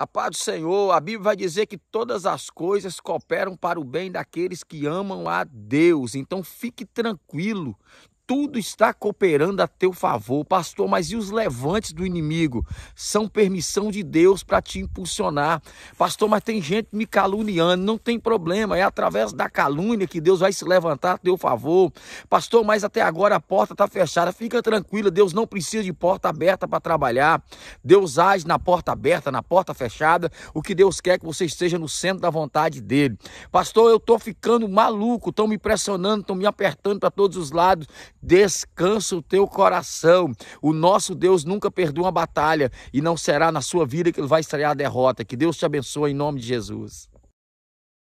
A paz do Senhor, a Bíblia vai dizer que todas as coisas cooperam para o bem daqueles que amam a Deus. Então fique tranquilo tudo está cooperando a teu favor. Pastor, mas e os levantes do inimigo? São permissão de Deus para te impulsionar. Pastor, mas tem gente me caluniando. Não tem problema, é através da calúnia que Deus vai se levantar a teu favor. Pastor, mas até agora a porta está fechada. Fica tranquila, Deus não precisa de porta aberta para trabalhar. Deus age na porta aberta, na porta fechada. O que Deus quer é que você esteja no centro da vontade dele. Pastor, eu estou ficando maluco, estão me pressionando, estão me apertando para todos os lados. Descansa o teu coração. O nosso Deus nunca perdoa uma batalha e não será na sua vida que ele vai estrear a derrota. Que Deus te abençoe em nome de Jesus.